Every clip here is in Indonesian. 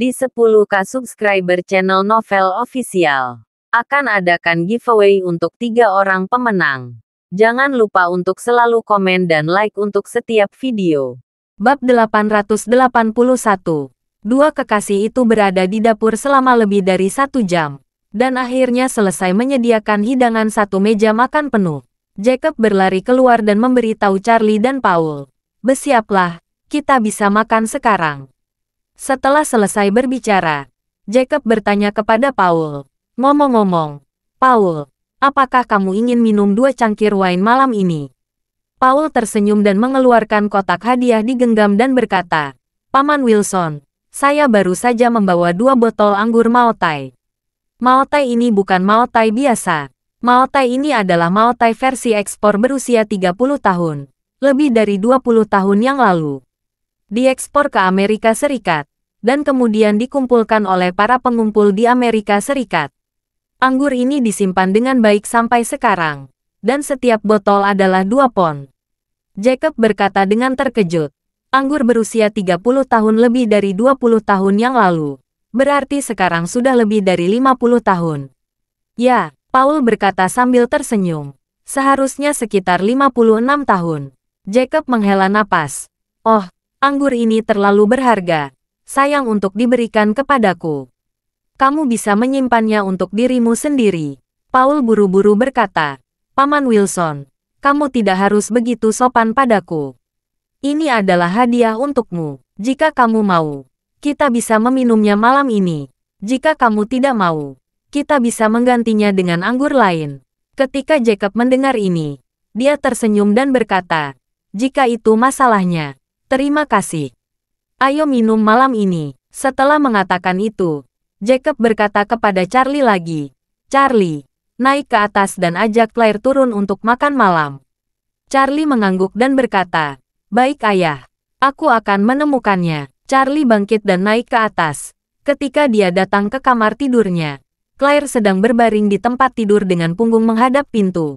di 10k subscriber channel Novel Official. Akan adakan giveaway untuk tiga orang pemenang. Jangan lupa untuk selalu komen dan like untuk setiap video. Bab 881 Dua kekasih itu berada di dapur selama lebih dari satu jam. Dan akhirnya selesai menyediakan hidangan satu meja makan penuh. Jacob berlari keluar dan memberitahu Charlie dan Paul. Bersiaplah, kita bisa makan sekarang. Setelah selesai berbicara, Jacob bertanya kepada Paul. Ngomong-ngomong, Paul, apakah kamu ingin minum dua cangkir wine malam ini? Paul tersenyum dan mengeluarkan kotak hadiah di genggam dan berkata, Paman Wilson, saya baru saja membawa dua botol anggur Maotai. Maotai ini bukan Maotai biasa. Maotai ini adalah Maotai versi ekspor berusia 30 tahun, lebih dari 20 tahun yang lalu. Diekspor ke Amerika Serikat, dan kemudian dikumpulkan oleh para pengumpul di Amerika Serikat. Anggur ini disimpan dengan baik sampai sekarang, dan setiap botol adalah dua pon. Jacob berkata dengan terkejut, anggur berusia 30 tahun lebih dari 20 tahun yang lalu, berarti sekarang sudah lebih dari 50 tahun. Ya, Paul berkata sambil tersenyum, seharusnya sekitar 56 tahun. Jacob menghela napas. Oh, anggur ini terlalu berharga sayang untuk diberikan kepadaku. Kamu bisa menyimpannya untuk dirimu sendiri. Paul buru-buru berkata, Paman Wilson, kamu tidak harus begitu sopan padaku. Ini adalah hadiah untukmu. Jika kamu mau, kita bisa meminumnya malam ini. Jika kamu tidak mau, kita bisa menggantinya dengan anggur lain. Ketika Jacob mendengar ini, dia tersenyum dan berkata, jika itu masalahnya, terima kasih. Ayo minum malam ini. Setelah mengatakan itu, Jacob berkata kepada Charlie lagi, Charlie, naik ke atas dan ajak Claire turun untuk makan malam. Charlie mengangguk dan berkata, Baik ayah, aku akan menemukannya. Charlie bangkit dan naik ke atas. Ketika dia datang ke kamar tidurnya, Claire sedang berbaring di tempat tidur dengan punggung menghadap pintu.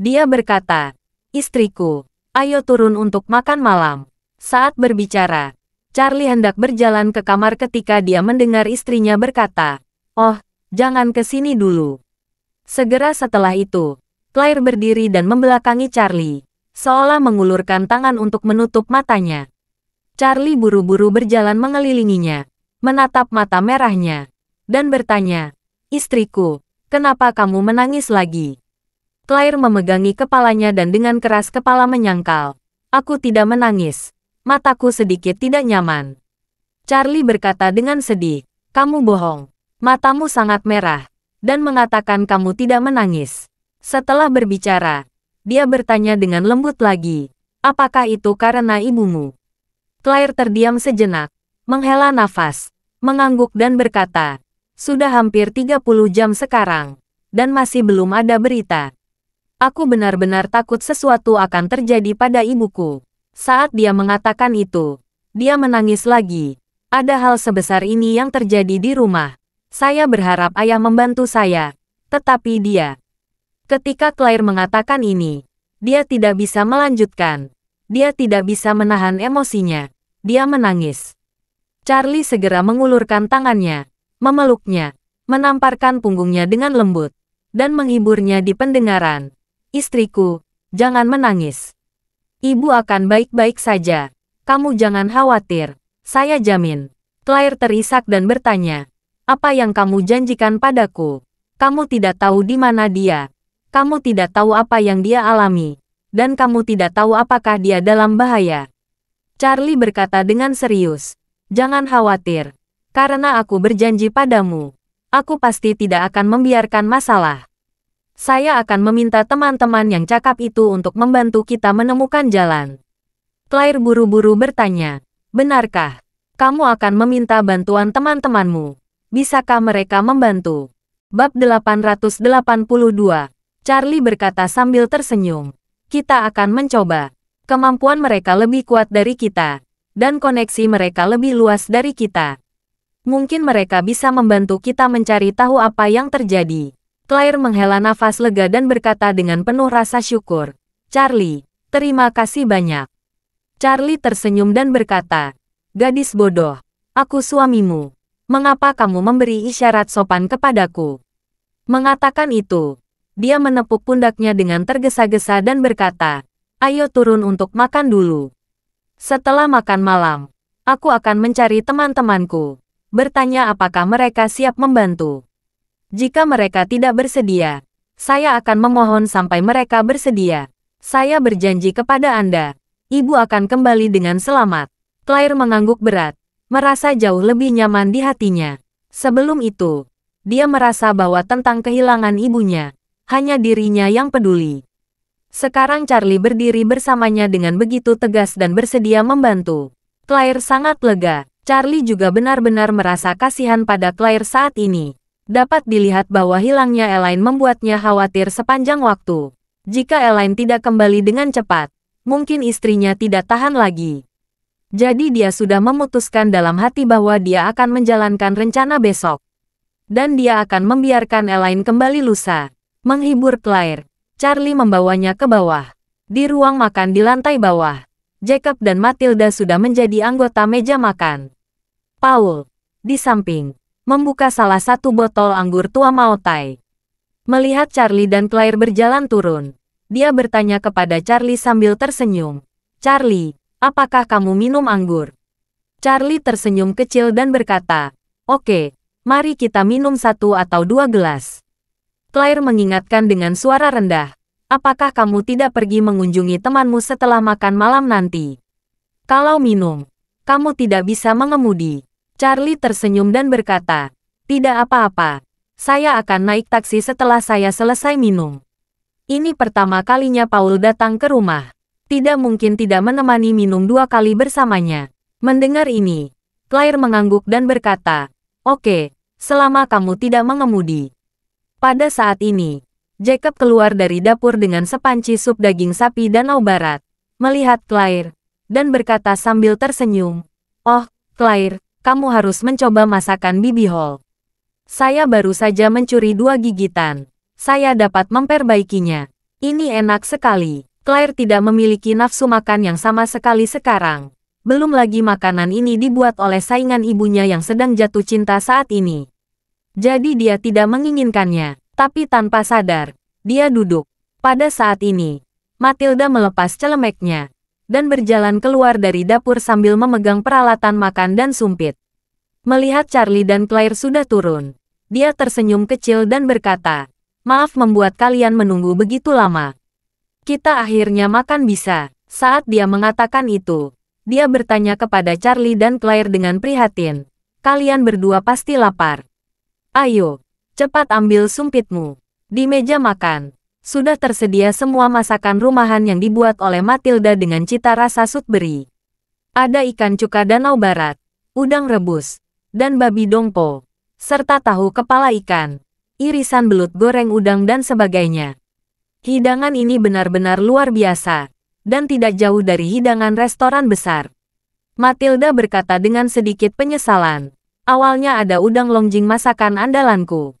Dia berkata, Istriku, ayo turun untuk makan malam. Saat berbicara, Charlie hendak berjalan ke kamar ketika dia mendengar istrinya berkata, Oh, jangan ke sini dulu. Segera setelah itu, Claire berdiri dan membelakangi Charlie, seolah mengulurkan tangan untuk menutup matanya. Charlie buru-buru berjalan mengelilinginya, menatap mata merahnya, dan bertanya, Istriku, kenapa kamu menangis lagi? Claire memegangi kepalanya dan dengan keras kepala menyangkal. Aku tidak menangis mataku sedikit tidak nyaman. Charlie berkata dengan sedih, kamu bohong. Matamu sangat merah, dan mengatakan kamu tidak menangis. Setelah berbicara, dia bertanya dengan lembut lagi, apakah itu karena ibumu? Claire terdiam sejenak, menghela nafas, mengangguk dan berkata, sudah hampir 30 jam sekarang, dan masih belum ada berita. Aku benar-benar takut sesuatu akan terjadi pada ibuku. Saat dia mengatakan itu, dia menangis lagi. Ada hal sebesar ini yang terjadi di rumah. Saya berharap ayah membantu saya. Tetapi dia. Ketika Claire mengatakan ini, dia tidak bisa melanjutkan. Dia tidak bisa menahan emosinya. Dia menangis. Charlie segera mengulurkan tangannya, memeluknya, menamparkan punggungnya dengan lembut, dan menghiburnya di pendengaran. Istriku, jangan menangis. Ibu akan baik-baik saja. Kamu jangan khawatir. Saya jamin. Claire terisak dan bertanya. Apa yang kamu janjikan padaku? Kamu tidak tahu di mana dia. Kamu tidak tahu apa yang dia alami. Dan kamu tidak tahu apakah dia dalam bahaya. Charlie berkata dengan serius. Jangan khawatir. Karena aku berjanji padamu. Aku pasti tidak akan membiarkan masalah saya akan meminta teman-teman yang cakap itu untuk membantu kita menemukan jalan. Claire buru-buru bertanya, benarkah? Kamu akan meminta bantuan teman-temanmu. Bisakah mereka membantu? Bab 882, Charlie berkata sambil tersenyum. Kita akan mencoba. Kemampuan mereka lebih kuat dari kita, dan koneksi mereka lebih luas dari kita. Mungkin mereka bisa membantu kita mencari tahu apa yang terjadi. Claire menghela nafas lega dan berkata dengan penuh rasa syukur. Charlie, terima kasih banyak. Charlie tersenyum dan berkata, Gadis bodoh, aku suamimu. Mengapa kamu memberi isyarat sopan kepadaku? Mengatakan itu, dia menepuk pundaknya dengan tergesa-gesa dan berkata, Ayo turun untuk makan dulu. Setelah makan malam, aku akan mencari teman-temanku. Bertanya apakah mereka siap membantu. Jika mereka tidak bersedia, saya akan memohon sampai mereka bersedia. Saya berjanji kepada Anda, ibu akan kembali dengan selamat. Claire mengangguk berat, merasa jauh lebih nyaman di hatinya. Sebelum itu, dia merasa bahwa tentang kehilangan ibunya, hanya dirinya yang peduli. Sekarang Charlie berdiri bersamanya dengan begitu tegas dan bersedia membantu. Claire sangat lega. Charlie juga benar-benar merasa kasihan pada Claire saat ini. Dapat dilihat bahwa hilangnya Elaine membuatnya khawatir sepanjang waktu. Jika Elaine tidak kembali dengan cepat, mungkin istrinya tidak tahan lagi. Jadi dia sudah memutuskan dalam hati bahwa dia akan menjalankan rencana besok. Dan dia akan membiarkan Elaine kembali lusa. Menghibur Claire, Charlie membawanya ke bawah. Di ruang makan di lantai bawah, Jacob dan Matilda sudah menjadi anggota meja makan. Paul, di samping, membuka salah satu botol anggur tua Maotai. Melihat Charlie dan Claire berjalan turun, dia bertanya kepada Charlie sambil tersenyum. Charlie, apakah kamu minum anggur? Charlie tersenyum kecil dan berkata, Oke, mari kita minum satu atau dua gelas. Claire mengingatkan dengan suara rendah, apakah kamu tidak pergi mengunjungi temanmu setelah makan malam nanti? Kalau minum, kamu tidak bisa mengemudi. Charlie tersenyum dan berkata, tidak apa-apa. Saya akan naik taksi setelah saya selesai minum. Ini pertama kalinya Paul datang ke rumah. Tidak mungkin tidak menemani minum dua kali bersamanya. Mendengar ini, Claire mengangguk dan berkata, Oke, selama kamu tidak mengemudi. Pada saat ini, Jacob keluar dari dapur dengan sepanci sup daging sapi Danau Barat, melihat Claire, dan berkata sambil tersenyum, Oh, Claire, kamu harus mencoba masakan Bibi Hall. Saya baru saja mencuri dua gigitan. Saya dapat memperbaikinya. Ini enak sekali. Claire tidak memiliki nafsu makan yang sama sekali sekarang. Belum lagi makanan ini dibuat oleh saingan ibunya yang sedang jatuh cinta saat ini. Jadi dia tidak menginginkannya. Tapi tanpa sadar, dia duduk. Pada saat ini, Matilda melepas celemeknya dan berjalan keluar dari dapur sambil memegang peralatan makan dan sumpit. Melihat Charlie dan Claire sudah turun, dia tersenyum kecil dan berkata, Maaf membuat kalian menunggu begitu lama. Kita akhirnya makan bisa. Saat dia mengatakan itu, dia bertanya kepada Charlie dan Claire dengan prihatin. Kalian berdua pasti lapar. Ayo, cepat ambil sumpitmu. Di meja makan, sudah tersedia semua masakan rumahan yang dibuat oleh Matilda dengan cita rasa sutberi. Ada ikan cuka danau barat, udang rebus, dan babi dongpo, serta tahu kepala ikan, irisan belut goreng udang dan sebagainya. Hidangan ini benar-benar luar biasa, dan tidak jauh dari hidangan restoran besar. Matilda berkata dengan sedikit penyesalan. Awalnya ada udang longjing masakan andalanku.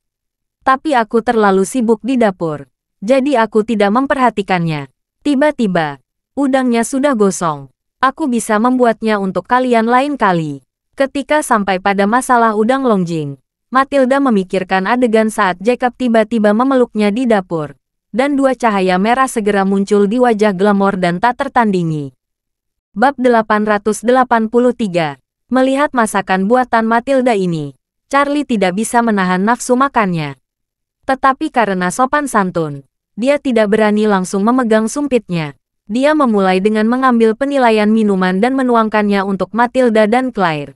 Tapi aku terlalu sibuk di dapur. Jadi aku tidak memperhatikannya. Tiba-tiba, udangnya sudah gosong. Aku bisa membuatnya untuk kalian lain kali. Ketika sampai pada masalah udang longjing, Matilda memikirkan adegan saat Jacob tiba-tiba memeluknya di dapur. Dan dua cahaya merah segera muncul di wajah Glamor dan tak tertandingi. Bab 883 Melihat masakan buatan Matilda ini, Charlie tidak bisa menahan nafsu makannya. Tetapi karena sopan santun, dia tidak berani langsung memegang sumpitnya. Dia memulai dengan mengambil penilaian minuman dan menuangkannya untuk Matilda dan Claire.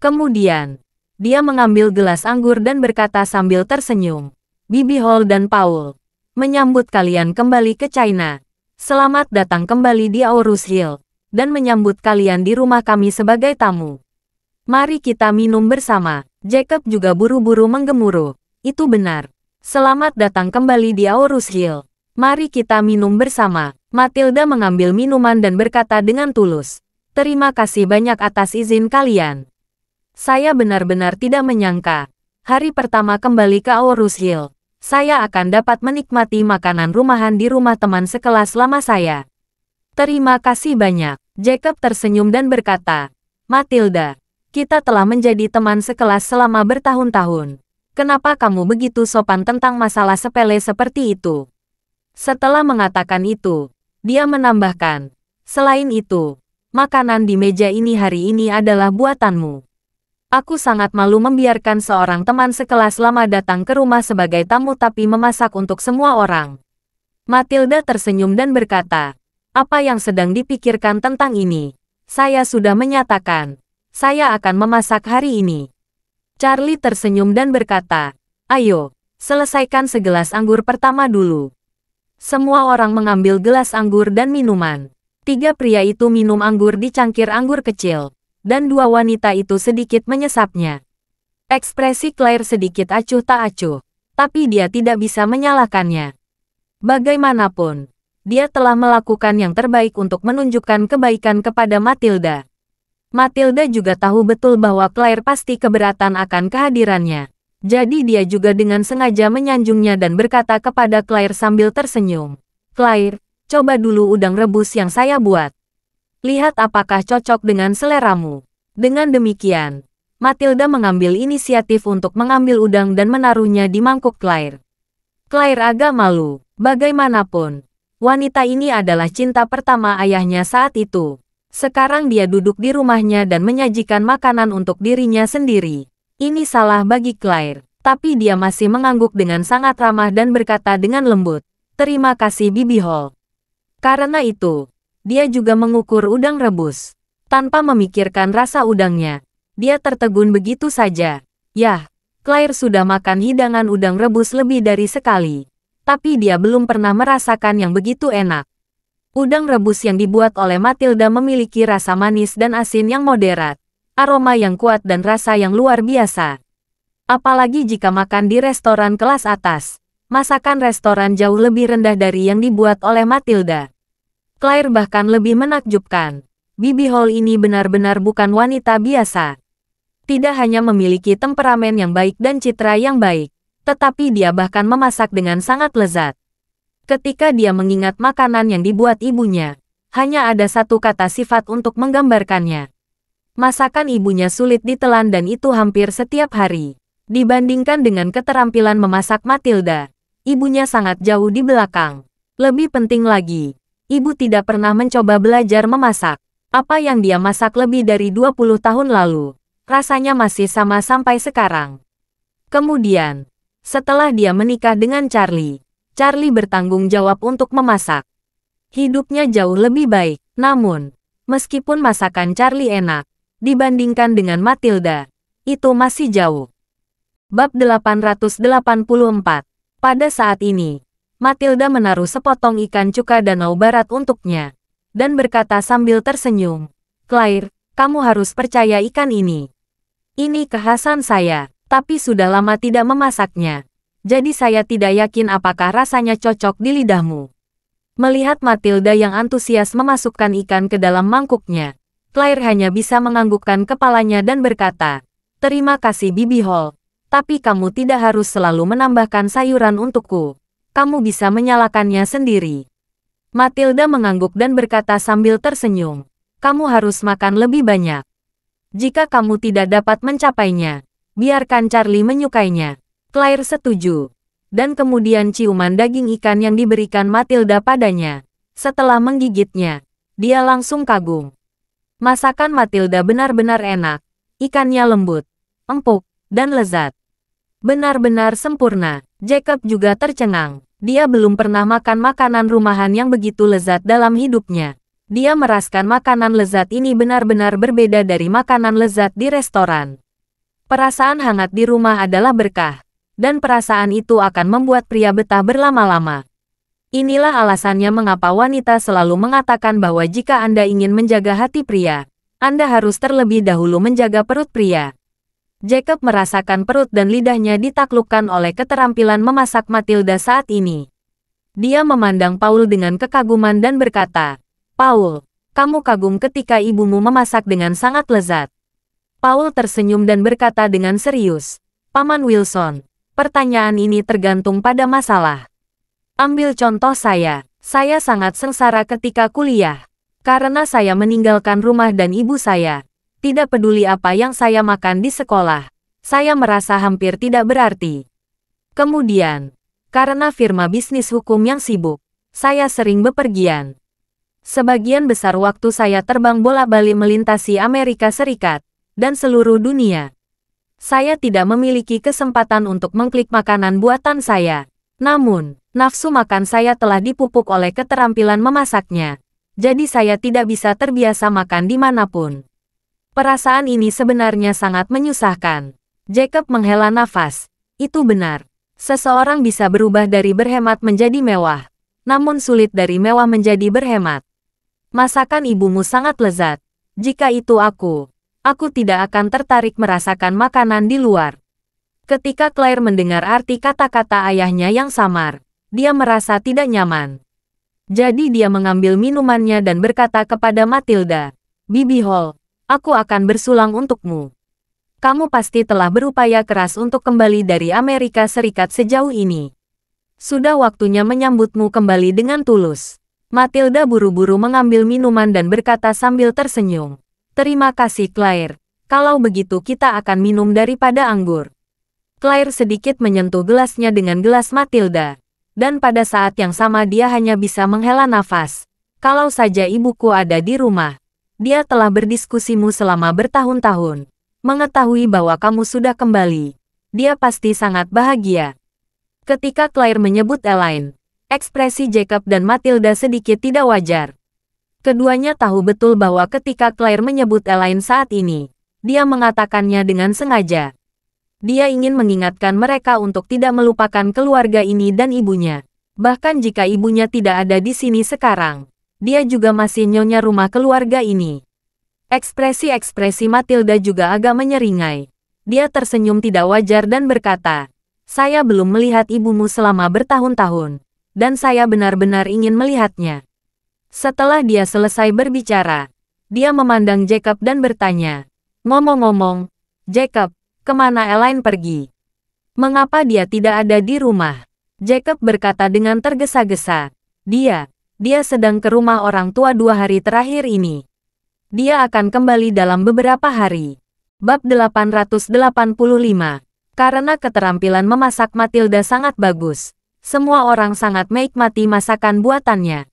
Kemudian, dia mengambil gelas anggur dan berkata sambil tersenyum, Bibi Hall dan Paul, menyambut kalian kembali ke China. Selamat datang kembali di Aurus Hill, dan menyambut kalian di rumah kami sebagai tamu. Mari kita minum bersama. Jacob juga buru-buru menggemuruh. Itu benar. Selamat datang kembali di Aorus Hill. Mari kita minum bersama. Matilda mengambil minuman dan berkata dengan tulus. Terima kasih banyak atas izin kalian. Saya benar-benar tidak menyangka. Hari pertama kembali ke Aorus Hill. Saya akan dapat menikmati makanan rumahan di rumah teman sekelas lama saya. Terima kasih banyak. Jacob tersenyum dan berkata, Matilda, kita telah menjadi teman sekelas selama bertahun-tahun. Kenapa kamu begitu sopan tentang masalah sepele seperti itu? Setelah mengatakan itu, dia menambahkan, selain itu, makanan di meja ini hari ini adalah buatanmu. Aku sangat malu membiarkan seorang teman sekelas lama datang ke rumah sebagai tamu tapi memasak untuk semua orang. Matilda tersenyum dan berkata, apa yang sedang dipikirkan tentang ini? Saya sudah menyatakan, saya akan memasak hari ini. Charlie tersenyum dan berkata, Ayo, selesaikan segelas anggur pertama dulu. Semua orang mengambil gelas anggur dan minuman. Tiga pria itu minum anggur di cangkir anggur kecil, dan dua wanita itu sedikit menyesapnya. Ekspresi Claire sedikit acuh tak acuh, tapi dia tidak bisa menyalahkannya. Bagaimanapun, dia telah melakukan yang terbaik untuk menunjukkan kebaikan kepada Matilda. Matilda juga tahu betul bahwa Claire pasti keberatan akan kehadirannya. Jadi dia juga dengan sengaja menyanjungnya dan berkata kepada Claire sambil tersenyum. Claire, coba dulu udang rebus yang saya buat. Lihat apakah cocok dengan seleramu. Dengan demikian, Matilda mengambil inisiatif untuk mengambil udang dan menaruhnya di mangkuk Claire. Claire agak malu, bagaimanapun. Wanita ini adalah cinta pertama ayahnya saat itu. Sekarang dia duduk di rumahnya dan menyajikan makanan untuk dirinya sendiri. Ini salah bagi Claire, tapi dia masih mengangguk dengan sangat ramah dan berkata dengan lembut, Terima kasih Bibi Hall. Karena itu, dia juga mengukur udang rebus. Tanpa memikirkan rasa udangnya, dia tertegun begitu saja. Yah, Claire sudah makan hidangan udang rebus lebih dari sekali. Tapi dia belum pernah merasakan yang begitu enak. Udang rebus yang dibuat oleh Matilda memiliki rasa manis dan asin yang moderat, aroma yang kuat dan rasa yang luar biasa. Apalagi jika makan di restoran kelas atas, masakan restoran jauh lebih rendah dari yang dibuat oleh Matilda. Claire bahkan lebih menakjubkan. Bibi Hall ini benar-benar bukan wanita biasa. Tidak hanya memiliki temperamen yang baik dan citra yang baik, tetapi dia bahkan memasak dengan sangat lezat. Ketika dia mengingat makanan yang dibuat ibunya, hanya ada satu kata sifat untuk menggambarkannya. Masakan ibunya sulit ditelan dan itu hampir setiap hari. Dibandingkan dengan keterampilan memasak Matilda, ibunya sangat jauh di belakang. Lebih penting lagi, ibu tidak pernah mencoba belajar memasak. Apa yang dia masak lebih dari 20 tahun lalu, rasanya masih sama sampai sekarang. Kemudian, setelah dia menikah dengan Charlie, Charlie bertanggung jawab untuk memasak. Hidupnya jauh lebih baik. Namun, meskipun masakan Charlie enak, dibandingkan dengan Matilda, itu masih jauh. Bab 884 Pada saat ini, Matilda menaruh sepotong ikan cuka danau barat untuknya, dan berkata sambil tersenyum, Claire, kamu harus percaya ikan ini. Ini kekhasan saya, tapi sudah lama tidak memasaknya jadi saya tidak yakin apakah rasanya cocok di lidahmu. Melihat Matilda yang antusias memasukkan ikan ke dalam mangkuknya, Claire hanya bisa menganggukkan kepalanya dan berkata, Terima kasih Bibi Hall, tapi kamu tidak harus selalu menambahkan sayuran untukku. Kamu bisa menyalakannya sendiri. Matilda mengangguk dan berkata sambil tersenyum, Kamu harus makan lebih banyak. Jika kamu tidak dapat mencapainya, biarkan Charlie menyukainya. Claire setuju. Dan kemudian ciuman daging ikan yang diberikan Matilda padanya. Setelah menggigitnya, dia langsung kagum. Masakan Matilda benar-benar enak. Ikannya lembut, empuk, dan lezat. Benar-benar sempurna. Jacob juga tercengang. Dia belum pernah makan makanan rumahan yang begitu lezat dalam hidupnya. Dia meraskan makanan lezat ini benar-benar berbeda dari makanan lezat di restoran. Perasaan hangat di rumah adalah berkah dan perasaan itu akan membuat pria betah berlama-lama. Inilah alasannya mengapa wanita selalu mengatakan bahwa jika Anda ingin menjaga hati pria, Anda harus terlebih dahulu menjaga perut pria. Jacob merasakan perut dan lidahnya ditaklukkan oleh keterampilan memasak Matilda saat ini. Dia memandang Paul dengan kekaguman dan berkata, Paul, kamu kagum ketika ibumu memasak dengan sangat lezat. Paul tersenyum dan berkata dengan serius, Paman Wilson, Pertanyaan ini tergantung pada masalah. Ambil contoh saya. Saya sangat sengsara ketika kuliah. Karena saya meninggalkan rumah dan ibu saya. Tidak peduli apa yang saya makan di sekolah. Saya merasa hampir tidak berarti. Kemudian, karena firma bisnis hukum yang sibuk, saya sering bepergian. Sebagian besar waktu saya terbang bola bali melintasi Amerika Serikat dan seluruh dunia. Saya tidak memiliki kesempatan untuk mengklik makanan buatan saya. Namun, nafsu makan saya telah dipupuk oleh keterampilan memasaknya. Jadi saya tidak bisa terbiasa makan dimanapun. Perasaan ini sebenarnya sangat menyusahkan. Jacob menghela nafas. Itu benar. Seseorang bisa berubah dari berhemat menjadi mewah. Namun sulit dari mewah menjadi berhemat. Masakan ibumu sangat lezat. Jika itu aku, aku tidak akan tertarik merasakan makanan di luar. Ketika Claire mendengar arti kata-kata ayahnya yang samar, dia merasa tidak nyaman. Jadi dia mengambil minumannya dan berkata kepada Matilda, Bibi Hall, aku akan bersulang untukmu. Kamu pasti telah berupaya keras untuk kembali dari Amerika Serikat sejauh ini. Sudah waktunya menyambutmu kembali dengan tulus. Matilda buru-buru mengambil minuman dan berkata sambil tersenyum. Terima kasih Claire. Kalau begitu kita akan minum daripada anggur. Claire sedikit menyentuh gelasnya dengan gelas Matilda. Dan pada saat yang sama dia hanya bisa menghela nafas. Kalau saja ibuku ada di rumah. Dia telah berdiskusimu selama bertahun-tahun. Mengetahui bahwa kamu sudah kembali. Dia pasti sangat bahagia. Ketika Claire menyebut Elaine, ekspresi Jacob dan Matilda sedikit tidak wajar. Keduanya tahu betul bahwa ketika Claire menyebut Elaine saat ini, dia mengatakannya dengan sengaja. Dia ingin mengingatkan mereka untuk tidak melupakan keluarga ini dan ibunya. Bahkan jika ibunya tidak ada di sini sekarang, dia juga masih nyonya rumah keluarga ini. Ekspresi-ekspresi Matilda juga agak menyeringai. Dia tersenyum tidak wajar dan berkata, Saya belum melihat ibumu selama bertahun-tahun, dan saya benar-benar ingin melihatnya. Setelah dia selesai berbicara, dia memandang Jacob dan bertanya, Ngomong-ngomong, Jacob, kemana Elaine pergi? Mengapa dia tidak ada di rumah? Jacob berkata dengan tergesa-gesa, Dia, dia sedang ke rumah orang tua dua hari terakhir ini. Dia akan kembali dalam beberapa hari. Bab 885 Karena keterampilan memasak Matilda sangat bagus, semua orang sangat menikmati masakan buatannya.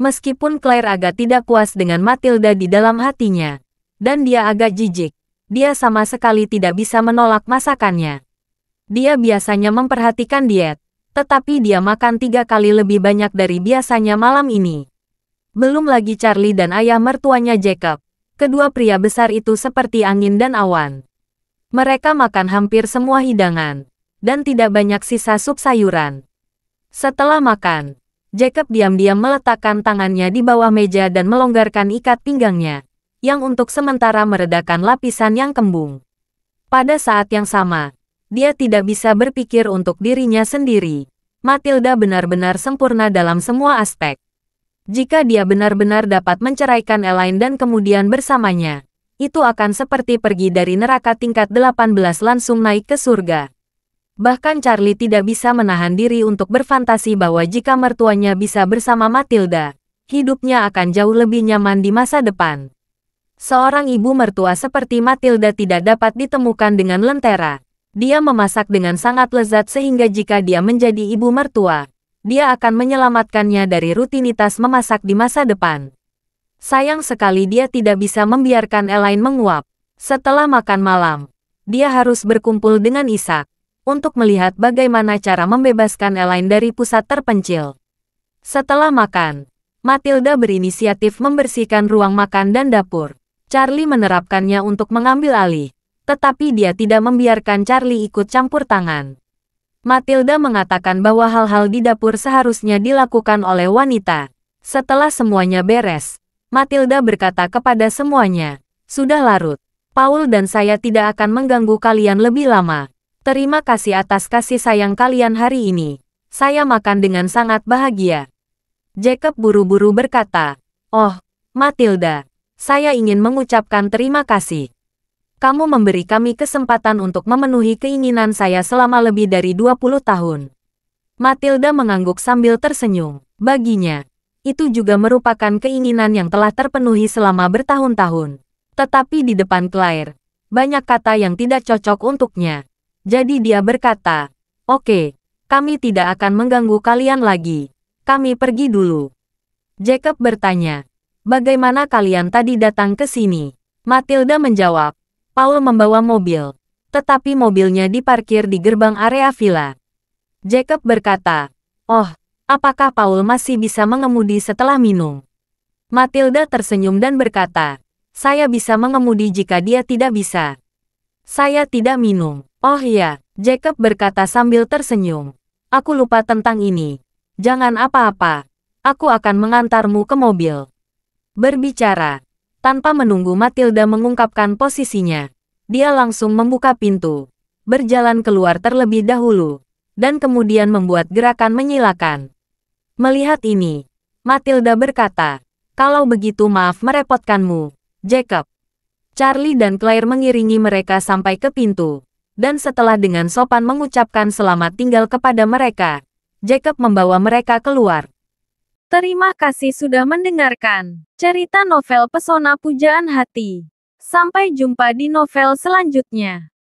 Meskipun Claire agak tidak puas dengan Matilda di dalam hatinya, dan dia agak jijik, dia sama sekali tidak bisa menolak masakannya. Dia biasanya memperhatikan diet, tetapi dia makan tiga kali lebih banyak dari biasanya malam ini. Belum lagi Charlie dan ayah mertuanya Jacob, kedua pria besar itu seperti angin dan awan. Mereka makan hampir semua hidangan, dan tidak banyak sisa sup sayuran. Setelah makan, Jacob diam-diam meletakkan tangannya di bawah meja dan melonggarkan ikat pinggangnya, yang untuk sementara meredakan lapisan yang kembung. Pada saat yang sama, dia tidak bisa berpikir untuk dirinya sendiri. Matilda benar-benar sempurna dalam semua aspek. Jika dia benar-benar dapat menceraikan Elaine dan kemudian bersamanya, itu akan seperti pergi dari neraka tingkat 18 langsung naik ke surga. Bahkan Charlie tidak bisa menahan diri untuk berfantasi bahwa jika mertuanya bisa bersama Matilda, hidupnya akan jauh lebih nyaman di masa depan. Seorang ibu mertua seperti Matilda tidak dapat ditemukan dengan lentera. Dia memasak dengan sangat lezat sehingga jika dia menjadi ibu mertua, dia akan menyelamatkannya dari rutinitas memasak di masa depan. Sayang sekali dia tidak bisa membiarkan Elaine menguap. Setelah makan malam, dia harus berkumpul dengan Isaac untuk melihat bagaimana cara membebaskan Elaine dari pusat terpencil. Setelah makan, Matilda berinisiatif membersihkan ruang makan dan dapur. Charlie menerapkannya untuk mengambil alih, tetapi dia tidak membiarkan Charlie ikut campur tangan. Matilda mengatakan bahwa hal-hal di dapur seharusnya dilakukan oleh wanita. Setelah semuanya beres, Matilda berkata kepada semuanya, "Sudah larut. Paul dan saya tidak akan mengganggu kalian lebih lama." Terima kasih atas kasih sayang kalian hari ini. Saya makan dengan sangat bahagia. Jacob buru-buru berkata, Oh, Matilda, saya ingin mengucapkan terima kasih. Kamu memberi kami kesempatan untuk memenuhi keinginan saya selama lebih dari 20 tahun. Matilda mengangguk sambil tersenyum. Baginya, itu juga merupakan keinginan yang telah terpenuhi selama bertahun-tahun. Tetapi di depan Claire, banyak kata yang tidak cocok untuknya. Jadi dia berkata, Oke, kami tidak akan mengganggu kalian lagi. Kami pergi dulu. Jacob bertanya, Bagaimana kalian tadi datang ke sini? Matilda menjawab, Paul membawa mobil. Tetapi mobilnya diparkir di gerbang area villa. Jacob berkata, Oh, apakah Paul masih bisa mengemudi setelah minum? Matilda tersenyum dan berkata, saya bisa mengemudi jika dia tidak bisa. Saya tidak minum. Oh iya, Jacob berkata sambil tersenyum. Aku lupa tentang ini. Jangan apa-apa. Aku akan mengantarmu ke mobil. Berbicara. Tanpa menunggu Matilda mengungkapkan posisinya. Dia langsung membuka pintu. Berjalan keluar terlebih dahulu. Dan kemudian membuat gerakan menyilakan. Melihat ini, Matilda berkata, kalau begitu maaf merepotkanmu, Jacob. Charlie dan Claire mengiringi mereka sampai ke pintu dan setelah dengan sopan mengucapkan selamat tinggal kepada mereka, Jacob membawa mereka keluar. Terima kasih sudah mendengarkan cerita novel Pesona Pujaan Hati. Sampai jumpa di novel selanjutnya.